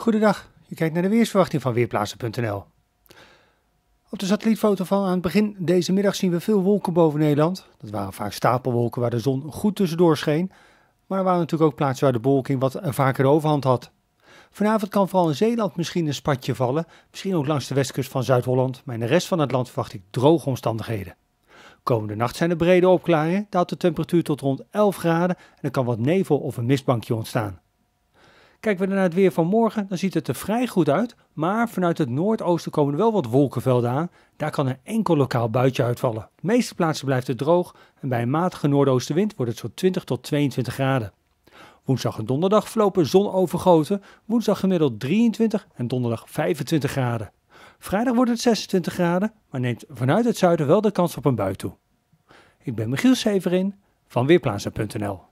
Goedendag, je kijkt naar de weersverwachting van Weerplaatsen.nl. Op de satellietfoto van aan het begin deze middag zien we veel wolken boven Nederland. Dat waren vaak stapelwolken waar de zon goed tussendoor scheen. Maar er waren natuurlijk ook plaatsen waar de bewolking wat vaker de overhand had. Vanavond kan vooral in Zeeland misschien een spatje vallen. Misschien ook langs de westkust van Zuid-Holland. Maar in de rest van het land verwacht ik droge omstandigheden. Komende nacht zijn er brede opklaringen. Daalt de temperatuur tot rond 11 graden en er kan wat nevel of een mistbankje ontstaan. Kijken we naar het weer van morgen, dan ziet het er vrij goed uit. Maar vanuit het noordoosten komen wel wat wolkenvelden aan. Daar kan een enkel lokaal buitje uitvallen. De meeste plaatsen blijft het droog en bij een matige noordoostenwind wordt het zo'n 20 tot 22 graden. Woensdag en donderdag verlopen zonovergoten. Woensdag gemiddeld 23 en donderdag 25 graden. Vrijdag wordt het 26 graden, maar neemt vanuit het zuiden wel de kans op een bui toe. Ik ben Michiel Severin van Weerplaatsen.nl